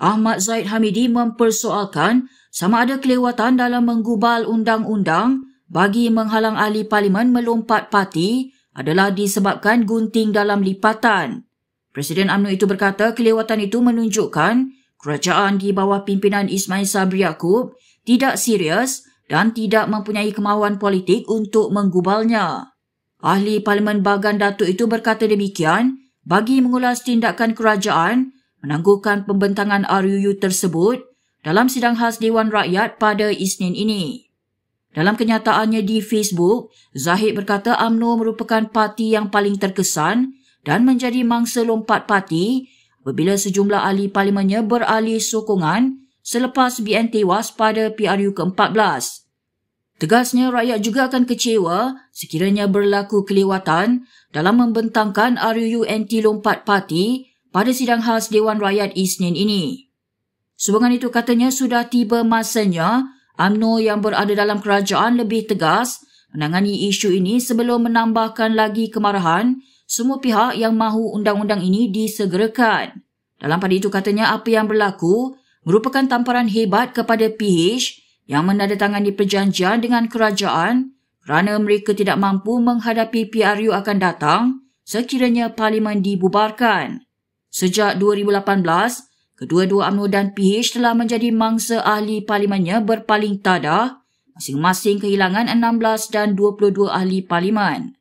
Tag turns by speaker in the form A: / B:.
A: Ahmad Zaid Hamidi mempersoalkan sama ada kelewatan dalam menggubal undang-undang bagi menghalang ahli parlimen melompat parti adalah disebabkan gunting dalam lipatan. Presiden UMNO itu berkata kelewatan itu menunjukkan kerajaan di bawah pimpinan Ismail Sabri Yaakob tidak serius dan tidak mempunyai kemauan politik untuk menggubalnya. Ahli Parlimen Bagan Datuk itu berkata demikian bagi mengulas tindakan kerajaan menangguhkan pembentangan RUU tersebut dalam sidang khas Dewan Rakyat pada Isnin ini. Dalam kenyataannya di Facebook, Zahid berkata AMNO merupakan parti yang paling terkesan dan menjadi mangsa lompat parti apabila sejumlah ahli parlimennya beralih sokongan selepas BN tewas pada PRU ke-14. Tegasnya rakyat juga akan kecewa sekiranya berlaku kelewatan dalam membentangkan RUU anti lompat parti pada sidang khas Dewan Rakyat Isnin ini. Sebagian itu katanya sudah tiba masanya UMNO yang berada dalam kerajaan lebih tegas menangani isu ini sebelum menambahkan lagi kemarahan semua pihak yang mahu undang-undang ini disegerakan. Dalam pada itu katanya apa yang berlaku merupakan tamparan hebat kepada PH yang menandatangani perjanjian dengan kerajaan kerana mereka tidak mampu menghadapi PRU akan datang sekiranya parlimen dibubarkan. Sejak 2018, kedua-dua UMNO dan PH telah menjadi mangsa ahli parlimennya berpaling tadah, masing-masing kehilangan 16 dan 22 ahli parlimen.